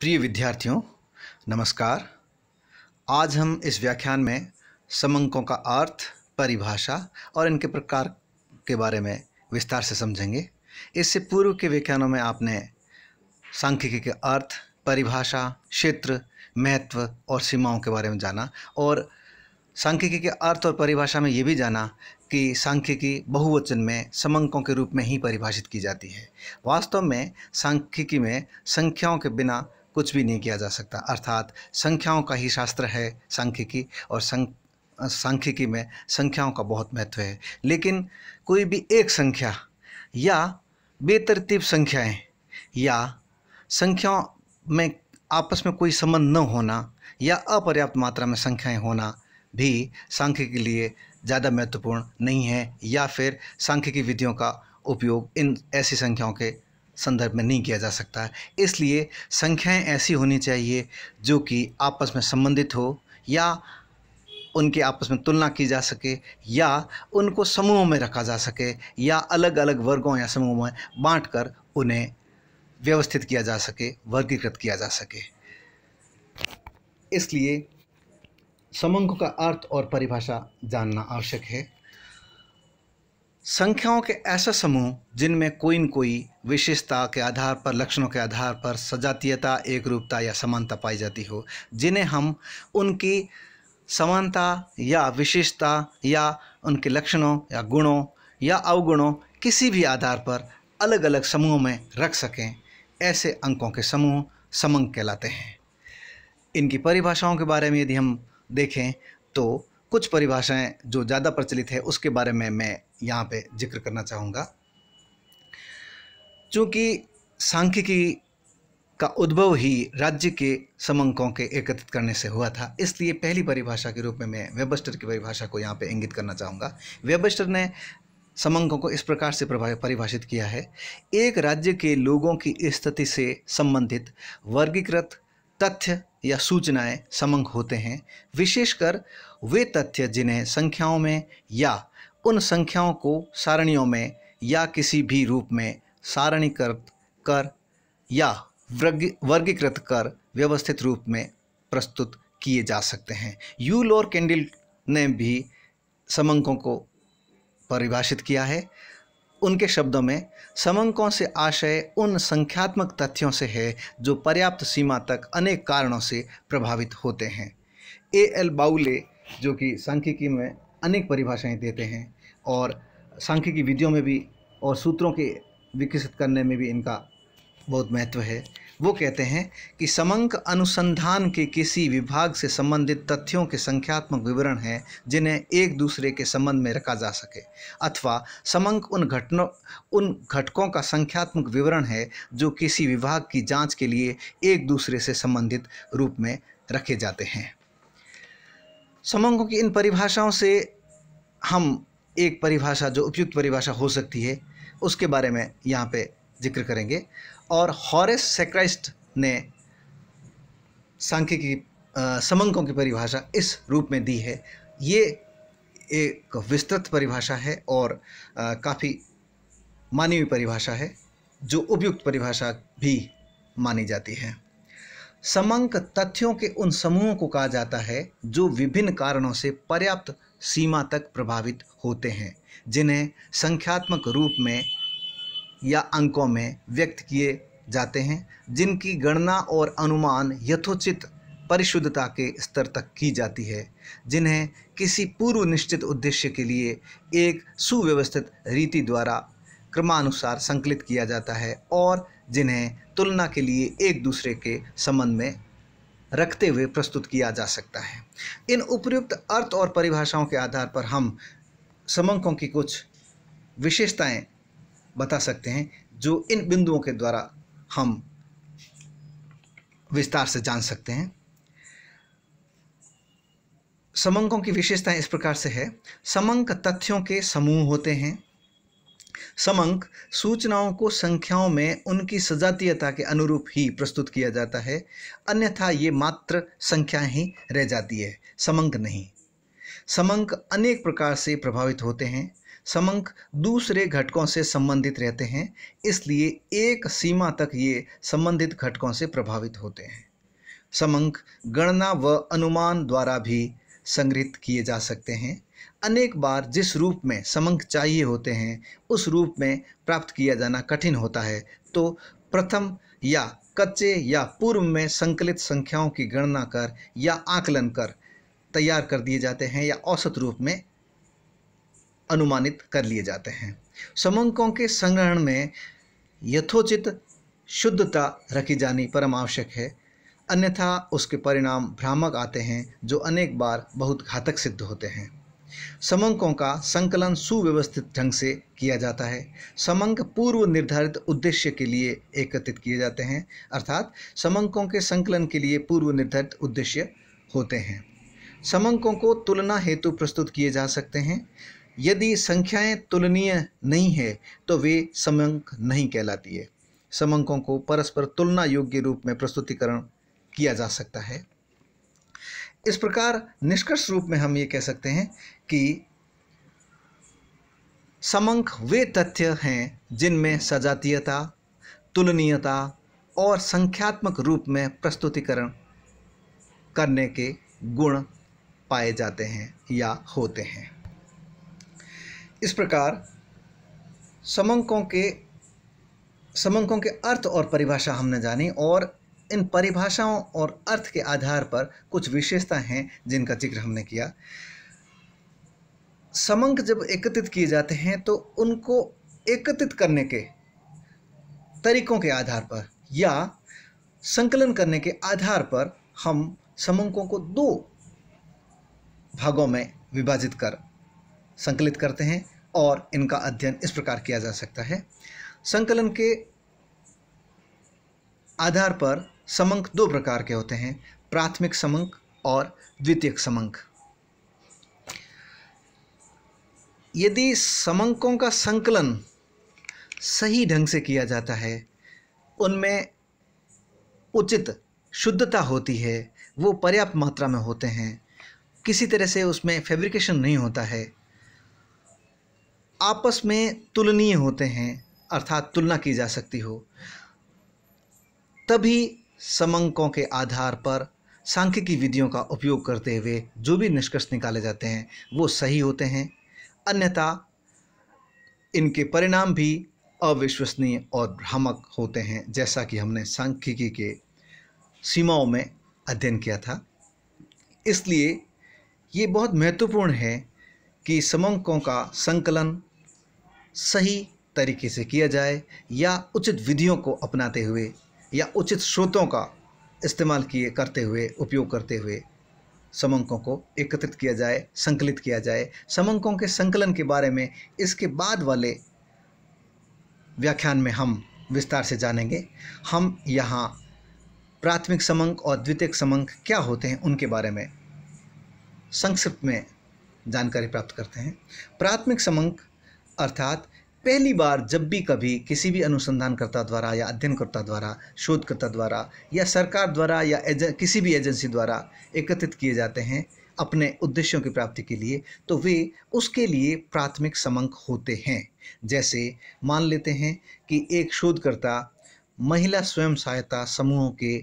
प्रिय विद्यार्थियों नमस्कार आज हम इस व्याख्यान में समंकों का अर्थ परिभाषा और इनके प्रकार के बारे में विस्तार से समझेंगे इससे पूर्व के व्याख्यानों में आपने सांख्यिकी के अर्थ परिभाषा क्षेत्र महत्व और सीमाओं के बारे में जाना और सांख्यिकी के अर्थ और परिभाषा में ये भी जाना कि सांख्यिकी बहुवचन में समंकों के रूप में ही परिभाषित की जाती है वास्तव में सांख्यिकी में संख्याओं के बिना कुछ भी नहीं किया जा सकता अर्थात संख्याओं का ही शास्त्र है सांख्यिकी और सांख्यिकी में संख्याओं का बहुत महत्व है लेकिन कोई भी एक संख्या या बेतरतीब संख्याएं या संख्याओं में आपस में कोई संबंध न होना या अपर्याप्त मात्रा में संख्याएं होना भी सांख्यिकी के लिए ज़्यादा महत्वपूर्ण नहीं है या फिर सांख्यिकी विधियों का उपयोग इन ऐसी संख्याओं के संदर्भ में नहीं किया जा सकता इसलिए संख्याएं ऐसी होनी चाहिए जो कि आपस में संबंधित हो या उनके आपस में तुलना की जा सके या उनको समूहों में रखा जा सके या अलग अलग वर्गों या समूहों में बांट कर उन्हें व्यवस्थित किया जा सके वर्गीकृत किया जा सके इसलिए समूह का अर्थ और परिभाषा जानना आवश्यक है संख्याओं के ऐसा समूह जिनमें कोई न कोई विशेषता के आधार पर लक्षणों के आधार पर सजातीयता एक रूपता या समानता पाई जाती हो जिन्हें हम उनकी समानता या विशेषता या उनके लक्षणों या गुणों या अवगुणों किसी भी आधार पर अलग अलग समूहों में रख सकें ऐसे अंकों के समूह समंग कहलाते हैं इनकी परिभाषाओं के बारे में यदि हम देखें तो कुछ परिभाषाएं जो ज़्यादा प्रचलित है उसके बारे में मैं यहाँ पे जिक्र करना चाहूँगा चूँकि सांख्यिकी का उद्भव ही राज्य के समंकों के एकत्रित करने से हुआ था इसलिए पहली परिभाषा के रूप में मैं वेबस्टर की परिभाषा को यहाँ पे इंगित करना चाहूँगा वेबस्टर ने समंकों को इस प्रकार से परिभाषित किया है एक राज्य के लोगों की स्थिति से संबंधित वर्गीकृत तथ्य या सूचनाएं समंग होते हैं विशेषकर वे तथ्य जिन्हें संख्याओं में या उन संख्याओं को सारणियों में या किसी भी रूप में सारणीकृत कर या वर्गीकृत कर व्यवस्थित रूप में प्रस्तुत किए जा सकते हैं यूल और कैंडल ने भी समंकों को परिभाषित किया है उनके शब्दों में समंकों से आशय उन संख्यात्मक तथ्यों से है जो पर्याप्त सीमा तक अनेक कारणों से प्रभावित होते हैं ए एल बाउले जो कि सांख्यिकी में अनेक परिभाषाएं देते हैं और सांख्यिकी विधियों में भी और सूत्रों के विकसित करने में भी इनका बहुत महत्व है वो कहते हैं कि समंक अनुसंधान के किसी विभाग से संबंधित तथ्यों के संख्यात्मक विवरण हैं जिन्हें एक दूसरे के संबंध में रखा जा सके अथवा समंक उन घटनों उन घटकों का संख्यात्मक विवरण है जो किसी विभाग की जांच के लिए एक दूसरे से संबंधित रूप में रखे जाते हैं समंकों की इन परिभाषाओं से हम एक परिभाषा जो उपयुक्त परिभाषा हो सकती है उसके बारे में यहाँ पे जिक्र करेंगे और हॉरेस सेक्राइस्ट ने सांख्यिकी समंकों की परिभाषा इस रूप में दी है ये एक विस्तृत परिभाषा है और काफ़ी मानी हुई परिभाषा है जो उपयुक्त परिभाषा भी मानी जाती है समंक तथ्यों के उन समूहों को कहा जाता है जो विभिन्न कारणों से पर्याप्त सीमा तक प्रभावित होते हैं जिन्हें संख्यात्मक रूप में या अंकों में व्यक्त किए जाते हैं जिनकी गणना और अनुमान यथोचित परिशुद्धता के स्तर तक की जाती है जिन्हें किसी पूर्व निश्चित उद्देश्य के लिए एक सुव्यवस्थित रीति द्वारा क्रमानुसार संकलित किया जाता है और जिन्हें तुलना के लिए एक दूसरे के संबंध में रखते हुए प्रस्तुत किया जा सकता है इन उपयुक्त अर्थ और परिभाषाओं के आधार पर हम समंकों की कुछ विशेषताएं बता सकते हैं जो इन बिंदुओं के द्वारा हम विस्तार से जान सकते हैं समंकों की विशेषताएं इस प्रकार से है समंक तथ्यों के समूह होते हैं समंक सूचनाओं को संख्याओं में उनकी सजातीयता के अनुरूप ही प्रस्तुत किया जाता है अन्यथा ये मात्र संख्या ही रह जाती है समंक नहीं समंक अनेक प्रकार से प्रभावित होते हैं समंक दूसरे घटकों से संबंधित रहते हैं इसलिए एक सीमा तक ये संबंधित घटकों से प्रभावित होते हैं समंक गणना व अनुमान द्वारा भी संग्रहित किए जा सकते हैं अनेक बार जिस रूप में समंक चाहिए होते हैं उस रूप में प्राप्त किया जाना कठिन होता है तो प्रथम या कच्चे या पूर्व में संकलित संख्याओं की गणना कर या आकलन कर तैयार कर दिए जाते हैं या औसत रूप में अनुमानित कर लिए जाते हैं समंकों के संग्रहण में यथोचित शुद्धता रखी जानी परम आवश्यक है अन्यथा उसके परिणाम भ्रामक आते हैं जो अनेक बार बहुत घातक सिद्ध होते हैं समंकों का संकलन सुव्यवस्थित ढंग से किया जाता है समंक पूर्व निर्धारित उद्देश्य के लिए एकत्रित किए जाते हैं अर्थात समंकों के संकलन के लिए पूर्व निर्धारित उद्देश्य होते हैं समंकों को तुलना हेतु प्रस्तुत किए जा सकते हैं यदि संख्याएं तुलनीय नहीं है तो वे समंक नहीं कहलाती है समंकों को परस्पर तुलना योग्य रूप में प्रस्तुतिकरण किया जा सकता है इस प्रकार निष्कर्ष रूप में हम ये कह सकते हैं कि समंक वे तथ्य हैं जिनमें सजातीयता तुलनीयता और संख्यात्मक रूप में प्रस्तुतिकरण करने के गुण पाए जाते हैं या होते हैं इस प्रकार समंकों के समंकों के अर्थ और परिभाषा हमने जानी और इन परिभाषाओं और अर्थ के आधार पर कुछ विशेषता हैं जिनका जिक्र हमने किया समंक जब एकत्रित किए जाते हैं तो उनको एकत्रित करने के तरीकों के आधार पर या संकलन करने के आधार पर हम समंकों को दो भागों में विभाजित कर संकलित करते हैं और इनका अध्ययन इस प्रकार किया जा सकता है संकलन के आधार पर समंक दो प्रकार के होते हैं प्राथमिक समंक और द्वितीयक समंक यदि समंकों का संकलन सही ढंग से किया जाता है उनमें उचित शुद्धता होती है वो पर्याप्त मात्रा में होते हैं किसी तरह से उसमें फैब्रिकेशन नहीं होता है आपस में तुलनीय होते हैं अर्थात तुलना की जा सकती हो तभी समंकों के आधार पर सांख्यिकी विधियों का उपयोग करते हुए जो भी निष्कर्ष निकाले जाते हैं वो सही होते हैं अन्यथा इनके परिणाम भी अविश्वसनीय और भ्रामक होते हैं जैसा कि हमने सांख्यिकी के सीमाओं में अध्ययन किया था इसलिए ये बहुत महत्वपूर्ण है कि समंकों का संकलन सही तरीके से किया जाए या उचित विधियों को अपनाते हुए या उचित स्रोतों का इस्तेमाल किए करते हुए उपयोग करते हुए समंकों को एकत्रित किया जाए संकलित किया जाए समंकों के संकलन के बारे में इसके बाद वाले व्याख्यान में हम विस्तार से जानेंगे हम यहाँ प्राथमिक समंक और द्वितीयक समंक क्या होते हैं उनके बारे में संक्षिप्त में जानकारी प्राप्त करते हैं प्राथमिक समंक अर्थात पहली बार जब भी कभी किसी भी अनुसंधानकर्ता द्वारा या अध्ययनकर्ता द्वारा शोधकर्ता द्वारा या सरकार द्वारा या किसी भी एजेंसी द्वारा एकत्रित किए जाते हैं अपने उद्देश्यों की प्राप्ति के लिए तो वे उसके लिए प्राथमिक समंक होते हैं जैसे मान लेते हैं कि एक शोधकर्ता महिला स्वयं सहायता समूहों के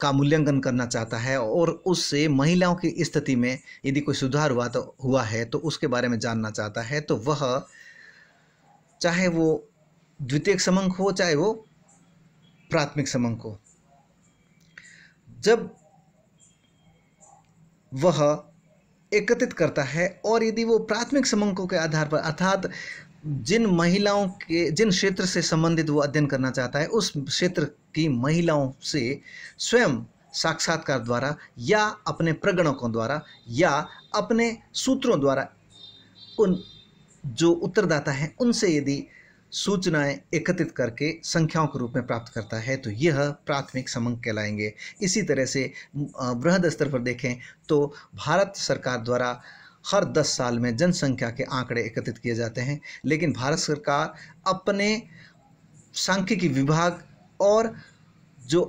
का मूल्यांकन करना चाहता है और उससे महिलाओं की स्थिति में यदि कोई सुधार हुआ तो हुआ है तो उसके बारे में जानना चाहता है तो वह चाहे वो द्वितीय समंक हो चाहे वो प्राथमिक समंक हो जब वह एकत्रित करता है और यदि वो प्राथमिक समंकों के आधार पर अर्थात जिन महिलाओं के जिन क्षेत्र से संबंधित वो अध्ययन करना चाहता है उस क्षेत्र की महिलाओं से स्वयं साक्षात्कार द्वारा या अपने प्रगणकों द्वारा या अपने सूत्रों द्वारा उन जो उत्तरदाता हैं उनसे यदि सूचनाएं एकत्रित करके संख्याओं के रूप में प्राप्त करता है तो यह प्राथमिक समंक कहलाएंगे इसी तरह से वृहद स्तर पर देखें तो भारत सरकार द्वारा हर 10 साल में जनसंख्या के आंकड़े एकत्रित किए जाते हैं लेकिन भारत सरकार अपने सांख्यिकी विभाग और जो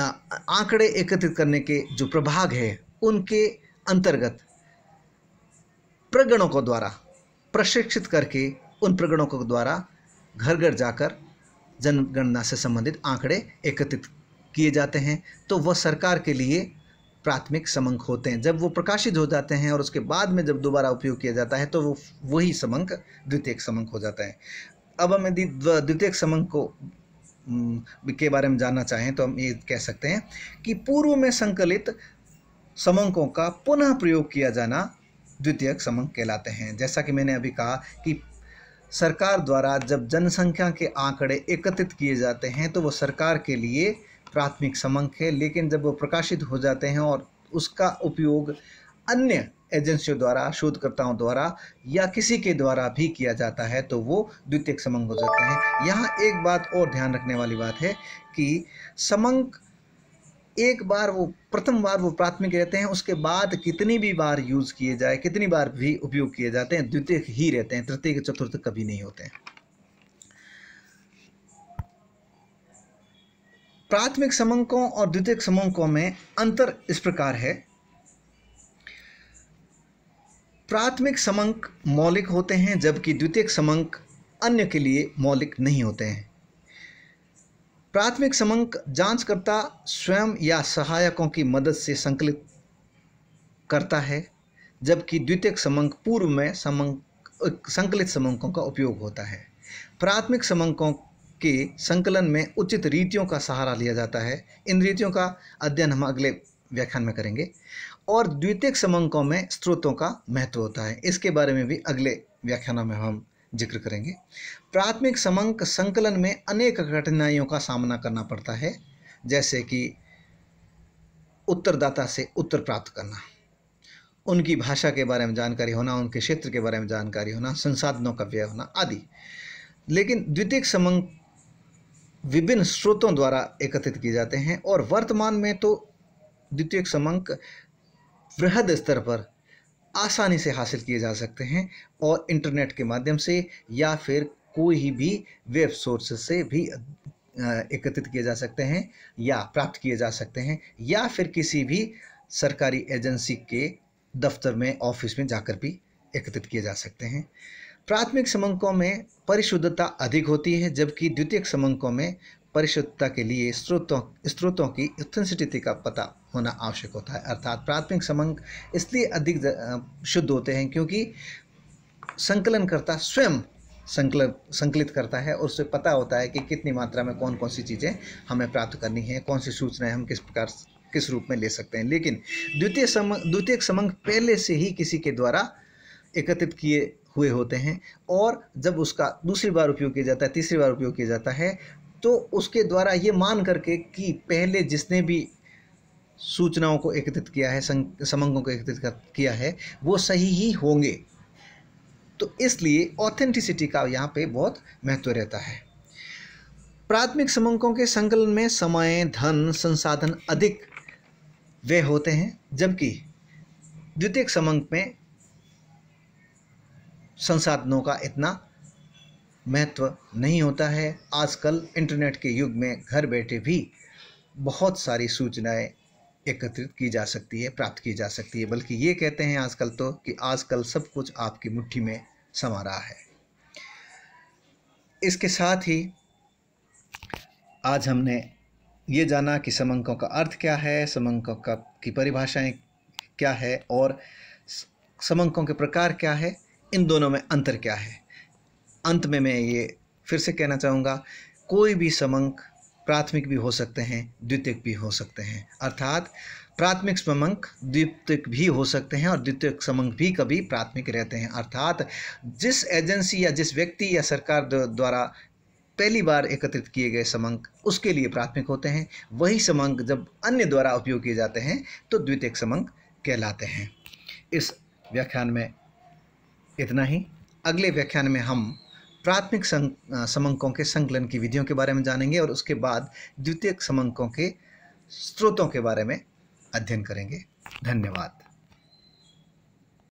आंकड़े एकत्रित करने के जो प्रभाग है उनके अंतर्गत प्रगणों को द्वारा प्रशिक्षित करके उन प्रगणों को द्वारा घर घर जाकर जनगणना से संबंधित आंकड़े एकत्रित किए जाते हैं तो वह सरकार के लिए प्राथमिक समंक होते हैं जब वो प्रकाशित हो जाते हैं और उसके बाद में जब दोबारा उपयोग किया जाता है तो वो वही समंक द्वितीयक समंक हो जाता है अब हम यदि द्वितीयक समंक को के बारे में जानना चाहें तो हम ये कह सकते हैं कि पूर्व में संकलित समंकों का पुनः प्रयोग किया जाना द्वितीयक समंक कहलाते हैं जैसा कि मैंने अभी कहा कि सरकार द्वारा जब जनसंख्या के आंकड़े एकत्रित किए जाते हैं तो वो सरकार के लिए प्राथमिक समंक है लेकिन जब वो प्रकाशित हो जाते हैं और उसका उपयोग अन्य एजेंसियों द्वारा शोधकर्ताओं द्वारा या किसी के द्वारा भी किया जाता है तो वो द्वितीय समंक हो जाते हैं यहाँ एक बात और ध्यान रखने वाली बात है कि समंक एक बार वो प्रथम बार वो प्राथमिक रहते हैं उसके बाद कितनी भी बार यूज़ किए जाए कितनी बार भी उपयोग किए जाते हैं द्वितीय ही रहते हैं तृतीय के चतुर्थ कभी नहीं होते हैं प्राथमिक समंकों और द्वितीयक समंकों में अंतर इस प्रकार है प्राथमिक समंक मौलिक होते हैं जबकि द्वितीयक समंक अन्य के लिए मौलिक नहीं होते हैं प्राथमिक समंक जांचकर्ता स्वयं या सहायकों की मदद से संकलित करता है जबकि द्वितीयक समंक पूर्व में समंक संकलित समंकों का उपयोग होता है प्राथमिक समंकों के संकलन में उचित रीतियों का सहारा लिया जाता है इन रीतियों का अध्ययन हम अगले व्याख्यान में करेंगे और द्वितीय समंकों में स्रोतों का महत्व होता है इसके बारे में भी अगले व्याख्यानों में हम जिक्र करेंगे प्राथमिक समंक संकलन में अनेक कठिनाइयों का सामना करना पड़ता है जैसे कि उत्तरदाता से उत्तर प्राप्त करना उनकी भाषा के बारे में जानकारी होना उनके क्षेत्र के बारे में जानकारी होना संसाधनों का व्यय होना आदि लेकिन द्वितीय समंक विभिन्न स्रोतों द्वारा एकत्रित किए जाते हैं और वर्तमान में तो द्वितीय समंक वृहद स्तर पर आसानी से हासिल किए जा सकते हैं और इंटरनेट के माध्यम से या फिर कोई भी वेब सोर्स से भी एकत्रित किए जा सकते हैं या प्राप्त किए जा सकते हैं या फिर किसी भी सरकारी एजेंसी के दफ्तर में ऑफिस में जाकर भी एकत्रित किए जा सकते हैं प्राथमिक समंकों में परिशुद्धता अधिक होती है जबकि द्वितीयक समंकों में परिशुद्धता के लिए स्रोतों स्रोतों की इथेंसिटी का पता होना आवश्यक होता है अर्थात प्राथमिक समंक इसलिए अधिक शुद्ध होते हैं क्योंकि संकलनकर्ता स्वयं संकलन संकलित करता है और उससे पता होता है कि कितनी मात्रा में कौन कौन सी चीज़ें हमें प्राप्त करनी है कौन सी सूचनाएं हम किस प्रकार किस रूप में ले सकते हैं लेकिन द्वितीय सम द्वितीय समंक पहले से ही किसी के द्वारा एकत्रित किए हुए होते हैं और जब उसका दूसरी बार उपयोग किया जाता है तीसरी बार उपयोग किया जाता है तो उसके द्वारा ये मान करके कि पहले जिसने भी सूचनाओं को एकत्रित किया है समंगों को एकत्रित किया है वो सही ही होंगे तो इसलिए ऑथेंटिसिटी का यहाँ पे बहुत महत्व रहता है प्राथमिक समंकों के संकलन में समय धन संसाधन अधिक वे होते हैं जबकि द्वितीय समंक में संसाधनों का इतना महत्व नहीं होता है आजकल इंटरनेट के युग में घर बैठे भी बहुत सारी सूचनाएं एकत्रित की जा सकती है प्राप्त की जा सकती है बल्कि ये कहते हैं आजकल तो कि आजकल सब कुछ आपकी मुट्ठी में समा रहा है इसके साथ ही आज हमने ये जाना कि समंकों का अर्थ क्या है समंकों का की परिभाषाएं क्या है और समंकों के प्रकार क्या है इन दोनों में अंतर क्या है अंत में मैं ये फिर से कहना चाहूँगा कोई भी समंक प्राथमिक भी हो सकते हैं द्वितीयक भी हो सकते हैं अर्थात प्राथमिक समंक द्वितीयक भी हो सकते हैं और द्वितीयक समंक भी कभी प्राथमिक रहते हैं अर्थात जिस एजेंसी या जिस व्यक्ति या सरकार द्वारा पहली बार एकत्रित किए गए समंक उसके लिए प्राथमिक होते हैं वही समंक जब अन्य द्वारा उपयोग किए जाते हैं तो द्वितीयक समंक कहलाते हैं इस व्याख्यान में इतना ही अगले व्याख्यान में हम प्राथमिक समंकों के संकलन की विधियों के बारे में जानेंगे और उसके बाद द्वितीयक समंकों के स्रोतों के बारे में अध्ययन करेंगे धन्यवाद